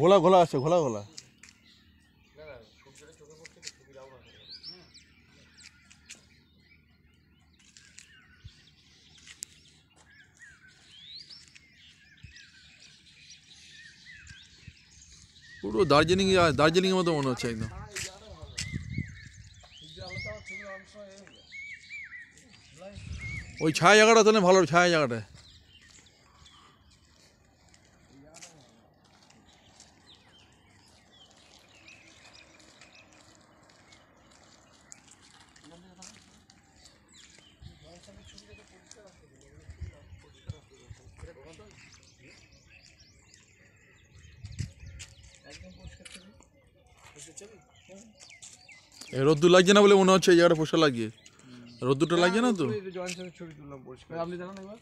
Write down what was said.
ঘোলা ঘোলা আছে ঘোলা ঘোলা পুরো দার্জিলিং দার্জিলিংয়ের মতো মনে হচ্ছে একদম ওই ছায়া জায়গাটা তো ভালো ছায়া জায়গাটা রোদ্দুর লাগছে না বলে মনে হচ্ছে এই জায়গাটা পোষা লাগিয়ে রোদ্দুরটা লাগে না তো ছবি তুললাম আপনি জানান একবার